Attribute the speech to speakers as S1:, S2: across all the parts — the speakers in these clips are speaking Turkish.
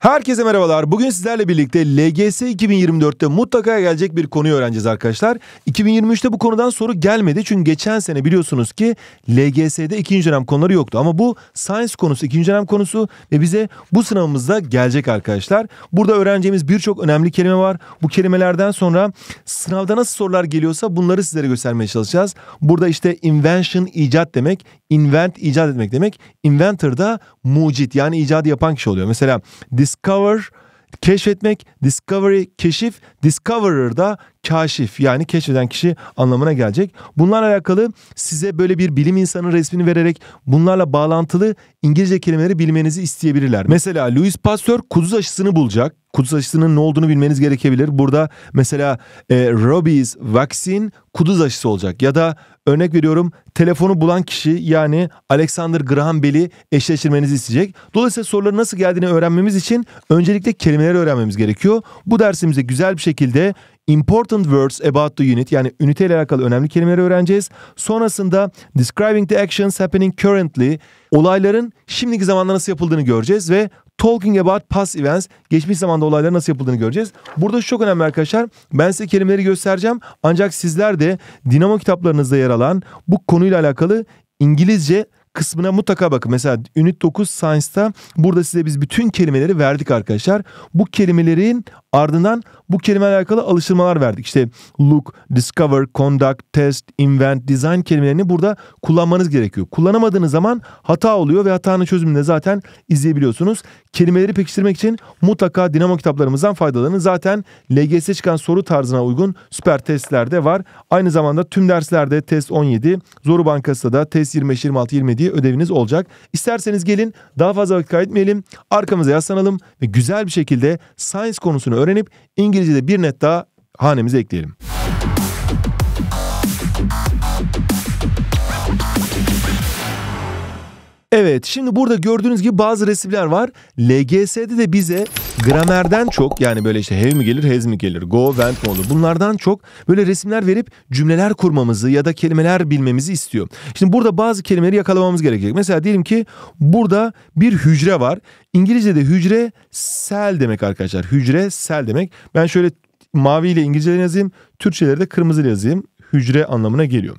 S1: Herkese merhabalar. Bugün sizlerle birlikte LGS 2024'te mutlaka gelecek bir konuyu öğreneceğiz arkadaşlar. 2023'te bu konudan soru gelmedi çünkü geçen sene biliyorsunuz ki LGS'de ikinci dönem konuları yoktu. Ama bu science konusu, ikinci dönem konusu ve bize bu sınavımızda gelecek arkadaşlar. Burada öğreneceğimiz birçok önemli kelime var. Bu kelimelerden sonra sınavda nasıl sorular geliyorsa bunları sizlere göstermeye çalışacağız. Burada işte invention icat demek, invent icat etmek demek. Inventor da mucit yani icadı yapan kişi oluyor. Mesela discover keşfetmek, discovery keşif, discoverer da kaşif yani keşfeden kişi anlamına gelecek. Bunlarla alakalı size böyle bir bilim insanı resmini vererek bunlarla bağlantılı İngilizce kelimeleri bilmenizi isteyebilirler. Mesela Louis Pasteur kuduz aşısını bulacak. Kuduz aşısının ne olduğunu bilmeniz gerekebilir. Burada mesela e, Robbie's vaccine kuduz aşısı olacak. Ya da örnek veriyorum telefonu bulan kişi yani Alexander Graham Bell'i eşleştirmenizi isteyecek. Dolayısıyla soruların nasıl geldiğini öğrenmemiz için öncelikle kelimeleri öğrenmemiz gerekiyor. Bu dersimizde güzel bir şekilde Important words about the unit yani üniteyle alakalı önemli kelimeleri öğreneceğiz. Sonrasında describing the actions happening currently olayların şimdiki zamanda nasıl yapıldığını göreceğiz ve talking about past events geçmiş zamanda olayların nasıl yapıldığını göreceğiz. Burada şu çok önemli arkadaşlar. Ben size kelimeleri göstereceğim ancak sizler de Dinamo kitaplarınızda yer alan bu konuyla alakalı İngilizce kısmına mutlaka bakın. Mesela Ünit 9 Science'da burada size biz bütün kelimeleri verdik arkadaşlar. Bu kelimelerin ardından bu kelimelerle alakalı alıştırmalar verdik. İşte look, discover, conduct, test, invent, design kelimelerini burada kullanmanız gerekiyor. Kullanamadığınız zaman hata oluyor ve hatanın çözümünü de zaten izleyebiliyorsunuz. Kelimeleri pekiştirmek için mutlaka dinamo kitaplarımızdan faydalanın. Zaten LGS çıkan soru tarzına uygun süper testlerde var. Aynı zamanda tüm derslerde test 17, Zoru Bankası da test 25, 26, 27 bilgi ödeviniz olacak. İsterseniz gelin daha fazla vakit kaybetmeyelim. Arkamıza yaslanalım ve güzel bir şekilde science konusunu öğrenip İngilizce'de bir net daha hanemize ekleyelim. Evet şimdi burada gördüğünüz gibi bazı resimler var. LGS'de de bize gramerden çok yani böyle işte have mi gelir has mi gelir go went mi olur bunlardan çok böyle resimler verip cümleler kurmamızı ya da kelimeler bilmemizi istiyor. Şimdi burada bazı kelimeleri yakalamamız gerekecek. Mesela diyelim ki burada bir hücre var. İngilizce'de hücre sel demek arkadaşlar. Hücre sel demek. Ben şöyle mavi ile İngilizce'de yazayım. Türkçeleri de kırmızı yazayım. Hücre anlamına geliyor.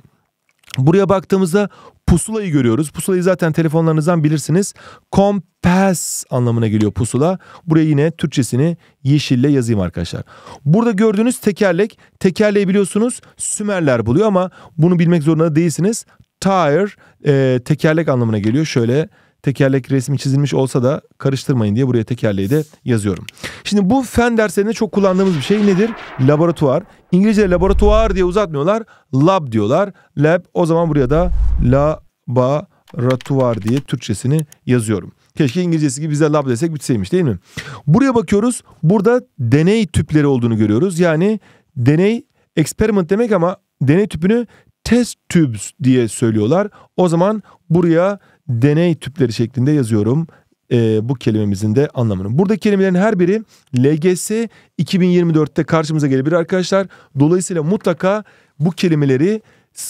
S1: Buraya baktığımızda pusulayı görüyoruz. Pusulayı zaten telefonlarınızdan bilirsiniz. Kompas anlamına geliyor pusula. Buraya yine Türkçesini yeşille yazayım arkadaşlar. Burada gördüğünüz tekerlek. Tekerleği biliyorsunuz Sümerler buluyor ama bunu bilmek zorunda değilsiniz. Tire e, tekerlek anlamına geliyor. Şöyle tekerlek resmi çizilmiş olsa da karıştırmayın diye buraya tekerleği de yazıyorum. Şimdi bu fen derslerinde çok kullandığımız bir şey nedir? Laboratuvar. İngilizce laboratuvar diye uzatmıyorlar. Lab diyorlar. Lab o zaman buraya da laboratuvar diye Türkçesini yazıyorum. Keşke İngilizcesi gibi bize lab desek bitseymiş değil mi? Buraya bakıyoruz. Burada deney tüpleri olduğunu görüyoruz. Yani deney experiment demek ama deney tüpünü test tubes diye söylüyorlar. O zaman buraya deney tüpleri şeklinde yazıyorum e, bu kelimemizin de anlamını. Burada kelimelerin her biri LGS 2024'te karşımıza gelebilir arkadaşlar. Dolayısıyla mutlaka bu kelimeleri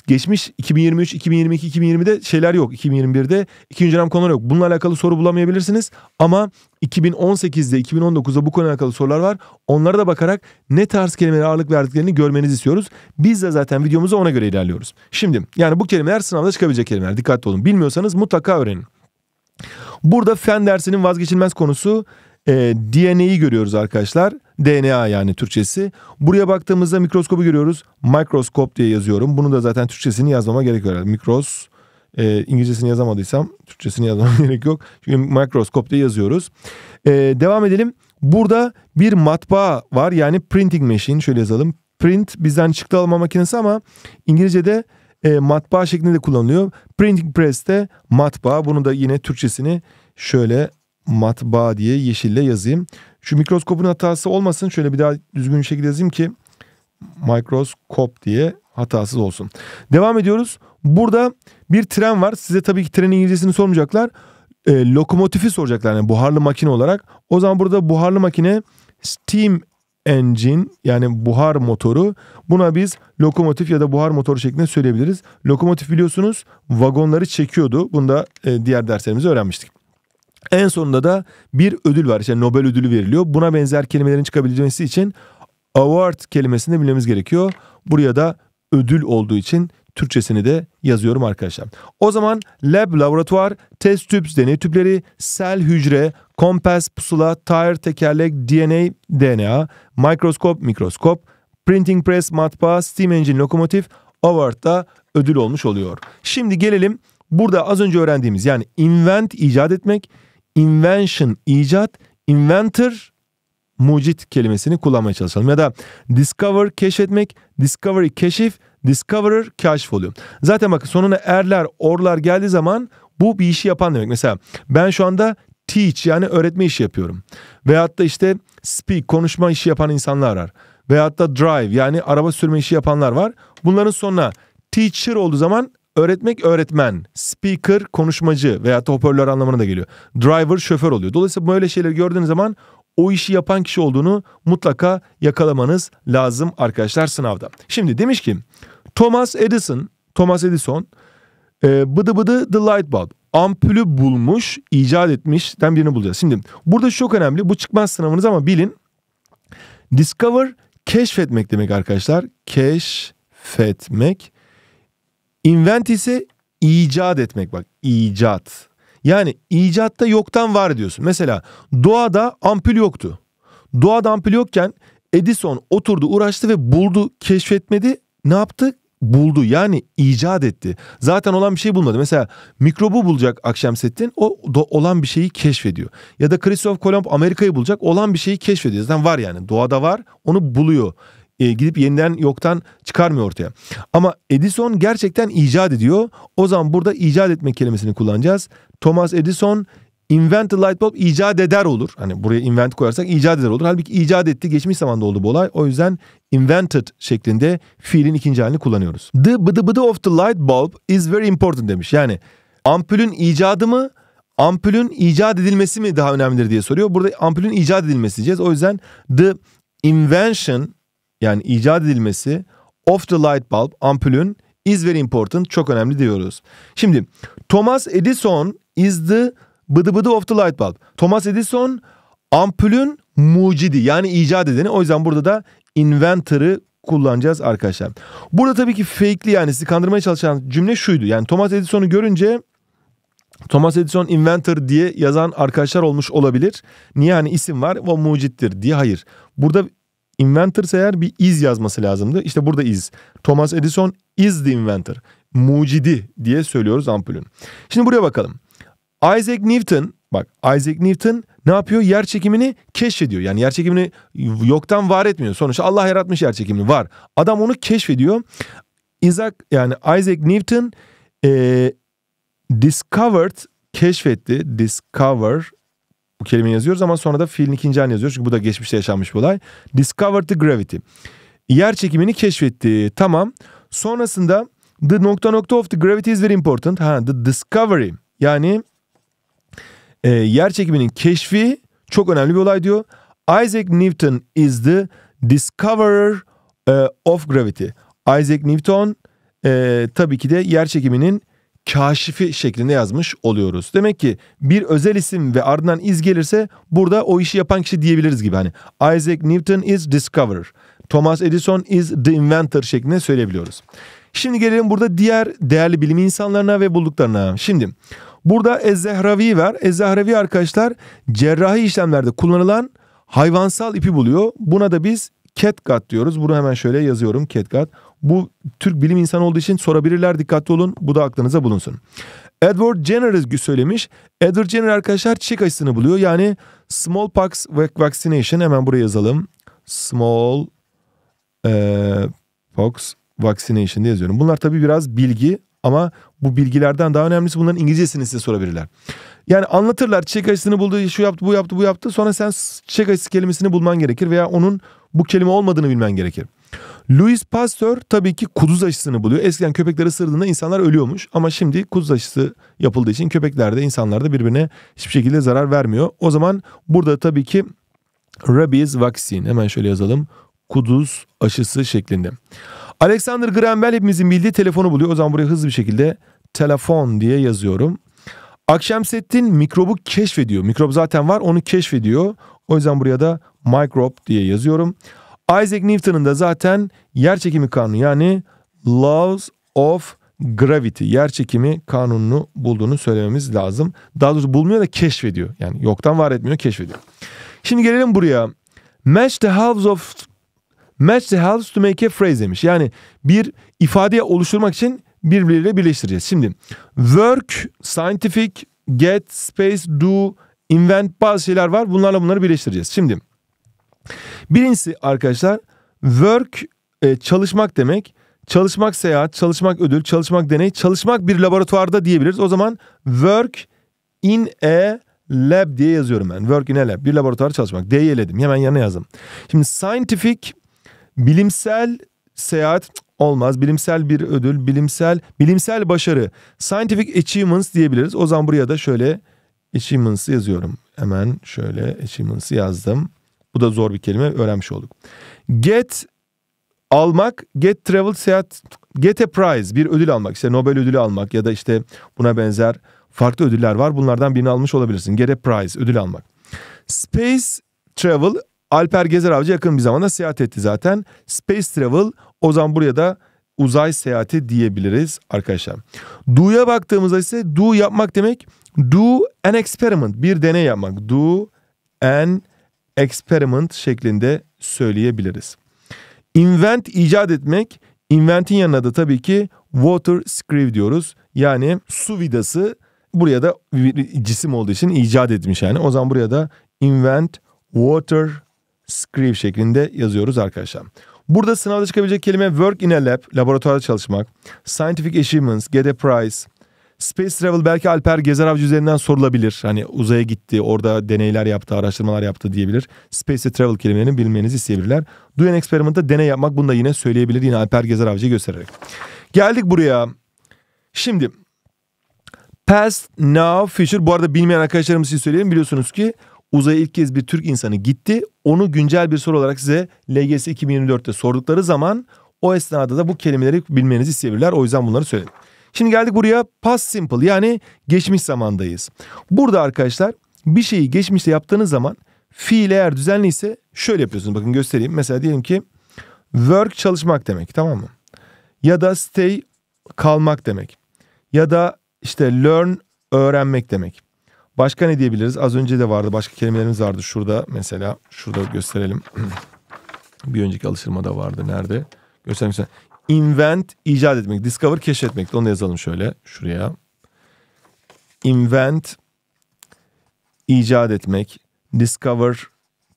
S1: geçmiş 2023, 2022, 2020'de şeyler yok. 2021'de ikinci dönem konular yok. Bununla alakalı soru bulamayabilirsiniz. Ama 2018'de, 2019'da bu konuyla alakalı sorular var. Onlara da bakarak ne tarz kelimelere ağırlık verdiklerini görmenizi istiyoruz. Biz de zaten videomuzu ona göre ilerliyoruz. Şimdi yani bu kelimeler sınavda çıkabilecek kelimeler. Dikkatli olun. Bilmiyorsanız mutlaka öğrenin. Burada fen dersinin vazgeçilmez konusu e, DNA'yı görüyoruz arkadaşlar. DNA yani Türkçesi. Buraya baktığımızda mikroskobu görüyoruz. Mikroskop diye yazıyorum. Bunu da zaten Türkçesini yazmama gerek yok. Mikros e, İngilizcesini yazamadıysam Türkçesini yazmama gerek yok. Çünkü mikroskop diye yazıyoruz. E, devam edelim. Burada bir matbaa var yani printing machine şöyle yazalım. Print bizden çıktı alma makinesi ama İngilizce'de e, matbaa şeklinde kullanılıyor. Printing press de matbaa. Bunu da yine Türkçesini şöyle matbaa diye yeşille yazayım. Şu mikroskopun hatası olmasın. Şöyle bir daha düzgün bir şekilde yazayım ki mikroskop diye hatasız olsun. Devam ediyoruz. Burada bir tren var. Size tabii ki trenin İngilizcesini sormayacaklar. E, lokomotifi soracaklar yani buharlı makine olarak. O zaman burada buharlı makine steam engine yani buhar motoru. Buna biz lokomotif ya da buhar motoru şeklinde söyleyebiliriz. Lokomotif biliyorsunuz vagonları çekiyordu. Bunu da e, diğer derslerimizde öğrenmiştik. En sonunda da bir ödül var. İşte Nobel ödülü veriliyor. Buna benzer kelimelerin çıkabilmesi için award kelimesini bilmemiz gerekiyor. Buraya da ödül olduğu için Türkçesini de yazıyorum arkadaşlar. O zaman lab, laboratuvar, test tüps, deney tüpleri, sel, hücre, kompas, pusula, tire, tekerlek, DNA, DNA, mikroskop, mikroskop, printing press, matbaa, steam engine, lokomotif, award da ödül olmuş oluyor. Şimdi gelelim burada az önce öğrendiğimiz yani invent icat etmek, invention icat, inventor mucit kelimesini kullanmaya çalışalım. Ya da discover keşfetmek, discovery keşif, discoverer kaşif oluyor. Zaten bakın sonuna erler, orlar geldiği zaman bu bir işi yapan demek. Mesela ben şu anda teach yani öğretme işi yapıyorum. Veyahut da işte speak konuşma işi yapan insanlar var. Veyahut da drive yani araba sürme işi yapanlar var. Bunların sonuna teacher olduğu zaman Öğretmek öğretmen, speaker konuşmacı veya hoparlör anlamına da geliyor. Driver şoför oluyor. Dolayısıyla böyle şeyleri gördüğünüz zaman o işi yapan kişi olduğunu mutlaka yakalamanız lazım arkadaşlar sınavda. Şimdi demiş ki Thomas Edison, Thomas Edison e, bıdı bıdı the light bulb ampülü bulmuş, icat etmişten birini bulacağız. Şimdi burada çok önemli. Bu çıkmaz sınavınız ama bilin. Discover keşfetmek demek arkadaşlar. Keşfetmek. Invent ise icat etmek bak icat. Yani icatta yoktan var diyorsun. Mesela doğada ampul yoktu. Doğada ampul yokken Edison oturdu uğraştı ve buldu keşfetmedi. Ne yaptı? Buldu yani icat etti. Zaten olan bir şey bulmadı. Mesela mikrobu bulacak Akşemseddin o do, olan bir şeyi keşfediyor. Ya da Christoph Kolomb Amerika'yı bulacak olan bir şeyi keşfediyor. Zaten var yani doğada var onu buluyor e, gidip yeniden yoktan çıkarmıyor ortaya. Ama Edison gerçekten icat ediyor. O zaman burada icat etmek kelimesini kullanacağız. Thomas Edison invent the light bulb icat eder olur. Hani buraya invent koyarsak icat eder olur. Halbuki icat etti geçmiş zamanda oldu bu olay. O yüzden invented şeklinde fiilin ikinci halini kullanıyoruz. The bıdı bıdı of the light bulb is very important demiş. Yani ampulün icadı mı ampulün icat edilmesi mi daha önemlidir diye soruyor. Burada ampulün icat edilmesi diyeceğiz. O yüzden the invention yani icat edilmesi of the light bulb ampulün is very important çok önemli diyoruz. Şimdi Thomas Edison is the bıdı bıdı of the light bulb. Thomas Edison ampulün mucidi yani icat edeni. O yüzden burada da inventor'ı kullanacağız arkadaşlar. Burada tabii ki fake'li yani sizi kandırmaya çalışan cümle şuydu. Yani Thomas Edison'u görünce Thomas Edison inventor diye yazan arkadaşlar olmuş olabilir. Niye hani isim var o mucittir diye hayır. Burada Inventors eğer bir is yazması lazımdı. İşte burada is. Thomas Edison is the inventor. Mucidi diye söylüyoruz ampulün. Şimdi buraya bakalım. Isaac Newton bak Isaac Newton ne yapıyor? Yer çekimini keşfediyor. Yani yer çekimini yoktan var etmiyor. Sonuçta Allah yaratmış yer çekimini var. Adam onu keşfediyor. Isaac yani Isaac Newton e, discovered keşfetti. Discover bu kelimeyi yazıyoruz ama sonra da fiilin ikinci halini yazıyoruz. Çünkü bu da geçmişte yaşanmış bir olay. Discovered the gravity. Yer çekimini keşfetti. Tamam. Sonrasında the nokta nokta of the gravity is very important. Ha, the discovery. Yani e, yer çekiminin keşfi çok önemli bir olay diyor. Isaac Newton is the discoverer e, of gravity. Isaac Newton e, tabii ki de yer çekiminin kaşifi şeklinde yazmış oluyoruz. Demek ki bir özel isim ve ardından iz gelirse burada o işi yapan kişi diyebiliriz gibi. Hani Isaac Newton is discoverer. Thomas Edison is the inventor şeklinde söyleyebiliyoruz. Şimdi gelelim burada diğer değerli bilim insanlarına ve bulduklarına. Şimdi burada Ezzehravi var. Ezzehravi arkadaşlar cerrahi işlemlerde kullanılan hayvansal ipi buluyor. Buna da biz catgut diyoruz. Bunu hemen şöyle yazıyorum catgut. Bu Türk bilim insanı olduğu için sorabilirler dikkatli olun. Bu da aklınıza bulunsun. Edward Jenner söylemiş. Edward Jenner arkadaşlar çiçek aşısını buluyor. Yani smallpox vaccination hemen buraya yazalım. Small e, pox vaccination diye yazıyorum. Bunlar tabii biraz bilgi ama bu bilgilerden daha önemlisi bunların İngilizcesini size sorabilirler. Yani anlatırlar çiçek aşısını buldu, şu yaptı, bu yaptı, bu yaptı. Sonra sen çiçek aşısı kelimesini bulman gerekir veya onun bu kelime olmadığını bilmen gerekir. Louis Pasteur tabii ki kuduz aşısını buluyor. Eskiden köpekleri ısırdığında insanlar ölüyormuş ama şimdi kuduz aşısı yapıldığı için köpeklerde insanlarda birbirine hiçbir şekilde zarar vermiyor. O zaman burada tabii ki rabies vaccine hemen şöyle yazalım. Kuduz aşısı şeklinde. Alexander Graham Bell hepimizin bildiği telefonu buluyor. O zaman buraya hızlı bir şekilde telefon diye yazıyorum. Akşemseddin mikrobu keşfediyor. Mikrop zaten var onu keşfediyor. O yüzden buraya da mikrop diye yazıyorum. Isaac Newton'ın da zaten yer çekimi kanunu yani Laws of Gravity yer çekimi kanununu bulduğunu söylememiz lazım. Daha doğrusu bulmuyor da keşfediyor. Yani yoktan var etmiyor keşfediyor. Şimdi gelelim buraya. Match the halves of match the halves to make a phrase demiş. Yani bir ifadeye oluşturmak için birbirleriyle birleştireceğiz. Şimdi work, scientific, get, space, do, invent bazı şeyler var. Bunlarla bunları birleştireceğiz. Şimdi Birincisi arkadaşlar work e, çalışmak demek. Çalışmak seyahat, çalışmak ödül, çalışmak deney, çalışmak bir laboratuvarda diyebiliriz. O zaman work in a lab diye yazıyorum ben. Work in a lab. Bir laboratuvarda çalışmak. D'yi eledim. Hemen yanına yazdım. Şimdi scientific bilimsel seyahat olmaz. Bilimsel bir ödül, bilimsel bilimsel başarı. Scientific achievements diyebiliriz. O zaman buraya da şöyle achievements yazıyorum. Hemen şöyle achievements yazdım. Bu da zor bir kelime öğrenmiş olduk. Get almak, get travel seyahat, get a prize bir ödül almak. İşte Nobel ödülü almak ya da işte buna benzer farklı ödüller var. Bunlardan birini almış olabilirsin. Get a prize ödül almak. Space travel Alper Gezer Avcı yakın bir zamanda seyahat etti zaten. Space travel o zaman buraya da uzay seyahati diyebiliriz arkadaşlar. Do'ya baktığımızda ise do yapmak demek do an experiment bir deney yapmak. Do an experiment experiment şeklinde söyleyebiliriz. Invent icat etmek, invent'in yanına da tabii ki water screw diyoruz. Yani su vidası buraya da bir cisim olduğu için icat etmiş yani. O zaman buraya da invent water screw şeklinde yazıyoruz arkadaşlar. Burada sınavda çıkabilecek kelime work in a lab, laboratuvarda çalışmak, scientific achievements, get a prize, Space travel belki Alper Gezer Avcı üzerinden sorulabilir. Hani uzaya gitti, orada deneyler yaptı, araştırmalar yaptı diyebilir. Space travel kelimelerini bilmenizi isteyebilirler. Do an experiment'ta deney yapmak bunu da yine söyleyebilir. Yine Alper Gezer Avcı'yı göstererek. Geldik buraya. Şimdi past, now, future. Bu arada bilmeyen arkadaşlarımız için söyleyeyim. Biliyorsunuz ki uzaya ilk kez bir Türk insanı gitti. Onu güncel bir soru olarak size LGS 2024'te sordukları zaman o esnada da bu kelimeleri bilmenizi isteyebilirler. O yüzden bunları söyledim. Şimdi geldik buraya past simple yani geçmiş zamandayız. Burada arkadaşlar bir şeyi geçmişte yaptığınız zaman fiil eğer düzenliyse şöyle yapıyorsunuz. Bakın göstereyim. Mesela diyelim ki work çalışmak demek tamam mı? Ya da stay kalmak demek. Ya da işte learn öğrenmek demek. Başka ne diyebiliriz? Az önce de vardı başka kelimelerimiz vardı şurada mesela şurada gösterelim. bir önceki alıştırmada vardı nerede? Göstermek invent icat etmek, discover keşfetmek. Onu yazalım şöyle şuraya. Invent icat etmek, discover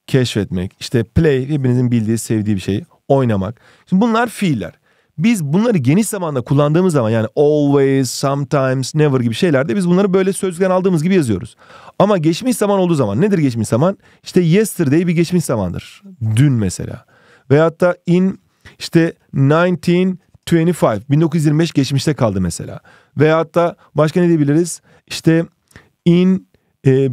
S1: keşfetmek. İşte play hepinizin bildiği, sevdiği bir şey. Oynamak. Şimdi bunlar fiiller. Biz bunları geniş zamanda kullandığımız zaman yani always, sometimes, never gibi şeylerde biz bunları böyle sözlükten aldığımız gibi yazıyoruz. Ama geçmiş zaman olduğu zaman nedir geçmiş zaman? İşte yesterday bir geçmiş zamandır. Dün mesela. Veyahut da in işte 1925 1925 geçmişte kaldı mesela. Veya da başka ne diyebiliriz? İşte in e,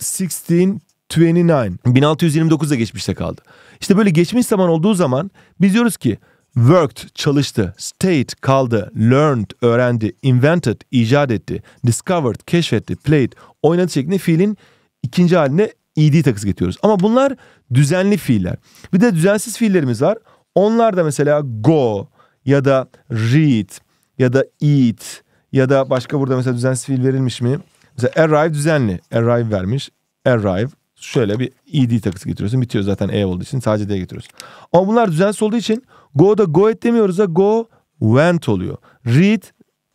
S1: 1629 1629'da geçmişte kaldı. İşte böyle geçmiş zaman olduğu zaman biz diyoruz ki worked çalıştı, stayed kaldı, learned öğrendi, invented icat etti, discovered keşfetti, played oynadı şeklinde fiilin ikinci haline ed takısı getiriyoruz. Ama bunlar düzenli fiiller. Bir de düzensiz fiillerimiz var. Onlar da mesela go ya da read ya da eat ya da başka burada mesela düzensiz fiil verilmiş mi? Mesela arrive düzenli. Arrive vermiş. Arrive. Şöyle bir ed takısı getiriyorsun. Bitiyor zaten e olduğu için. Sadece d getiriyorsun. Ama bunlar düzensiz olduğu için go da go et demiyoruz da go went oluyor. Read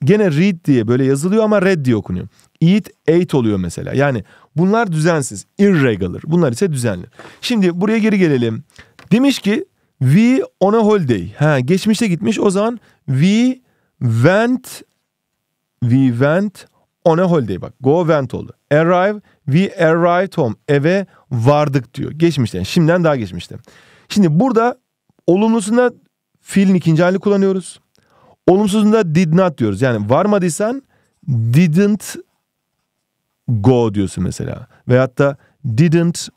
S1: gene read diye böyle yazılıyor ama red diye okunuyor. Eat ate oluyor mesela. Yani bunlar düzensiz. Irregular. Bunlar ise düzenli. Şimdi buraya geri gelelim. Demiş ki We on a holiday. Ha, geçmişte gitmiş. O zaman we went we went on a holiday. Bak go went oldu. Arrive we arrived home. Eve vardık diyor. Geçmişten. Şimdiden daha geçmişte. Şimdi burada olumlusunda fiilin ikinci halini kullanıyoruz. Olumsuzunda did not diyoruz. Yani varmadıysan didn't go diyorsun mesela. Veyahut da didn't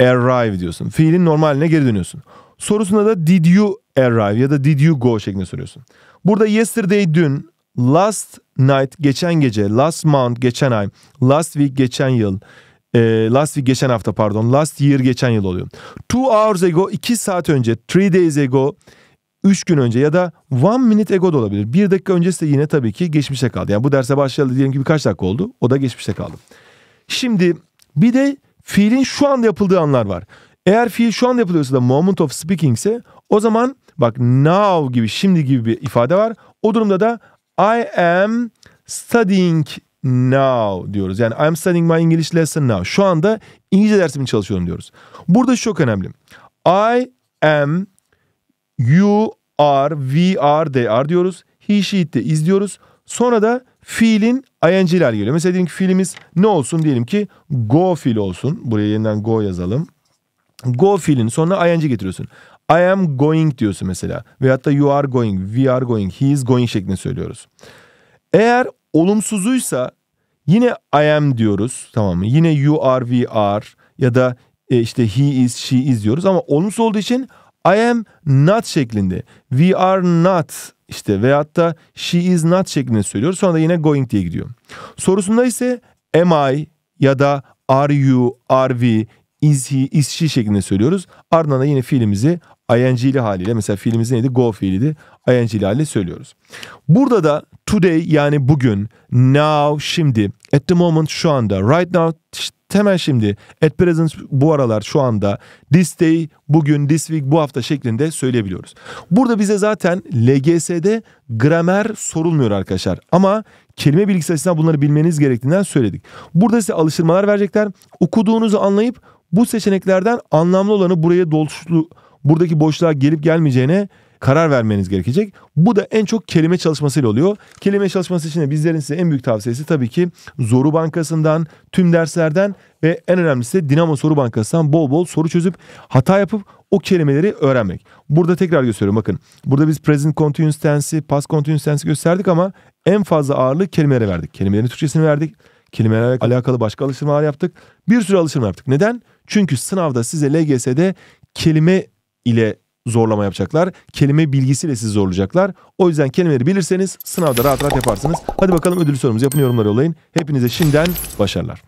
S1: arrive diyorsun. Fiilin normaline geri dönüyorsun. Sorusuna da did you arrive ya da did you go şeklinde soruyorsun. Burada yesterday dün, last night geçen gece, last month geçen ay, last week geçen yıl, e, last week geçen hafta pardon, last year geçen yıl oluyor. Two hours ago iki saat önce, three days ago üç gün önce ya da one minute ago da olabilir. Bir dakika öncesi de yine tabii ki geçmişe kaldı. Yani bu derse başlayalı diyelim ki birkaç dakika oldu. O da geçmişe kaldı. Şimdi bir de fiilin şu anda yapıldığı anlar var. Eğer fiil şu anda yapılıyorsa da moment of speaking ise o zaman bak now gibi şimdi gibi bir ifade var. O durumda da I am studying now diyoruz. Yani I'm studying my English lesson now. Şu anda İngilizce dersimi çalışıyorum diyoruz. Burada şu çok önemli. I am, you are, we are, they are diyoruz. He, she, it de izliyoruz. Sonra da fiilin ing'ler geliyor. Mesela diyelim ki fiilimiz ne olsun? Diyelim ki go fiil olsun. Buraya yeniden go yazalım. Go fiilin sonuna ing getiriyorsun. I am going diyorsun mesela. Veyahut da you are going, we are going, he is going şeklinde söylüyoruz. Eğer olumsuzuysa yine I am diyoruz tamam mı? Yine you are, we are ya da e, işte he is, she is diyoruz ama olumsuz olduğu için I am not şeklinde. We are not işte veyahut da she is not şeklinde söylüyoruz. Sonra da yine going diye gidiyor. Sorusunda ise am I ya da are you, are we izhi, izşi şeklinde söylüyoruz. Ardından da yine fiilimizi ing'li haliyle mesela fiilimiz neydi? Go fiiliydi. ing'li haliyle söylüyoruz. Burada da today yani bugün, now şimdi, at the moment şu anda, right now hemen şimdi, at present bu aralar şu anda, this day bugün, this week bu hafta şeklinde söyleyebiliyoruz. Burada bize zaten LGS'de gramer sorulmuyor arkadaşlar. Ama kelime bilgisi açısından bunları bilmeniz gerektiğinden söyledik. Burada size alıştırmalar verecekler. Okuduğunuzu anlayıp bu seçeneklerden anlamlı olanı buraya dolu buradaki boşluğa gelip gelmeyeceğine karar vermeniz gerekecek. Bu da en çok kelime çalışmasıyla oluyor. Kelime çalışması için de bizlerin size en büyük tavsiyesi tabii ki Zoru Bankası'ndan, tüm derslerden ve en önemlisi de Dinamo Soru Bankası'ndan bol bol soru çözüp hata yapıp o kelimeleri öğrenmek. Burada tekrar gösteriyorum bakın. Burada biz present continuous tense'i, past continuous tense'i gösterdik ama en fazla ağırlık kelimelere verdik. Kelimelerin Türkçesini verdik kelimelerle alakalı başka alıştırmalar yaptık. Bir sürü alıştırma yaptık. Neden? Çünkü sınavda size LGS'de kelime ile zorlama yapacaklar. Kelime bilgisiyle sizi zorlayacaklar. O yüzden kelimeleri bilirseniz sınavda rahat rahat yaparsınız. Hadi bakalım ödül sorumuzu yapın yorumlara yollayın. Hepinize şimdiden başarılar.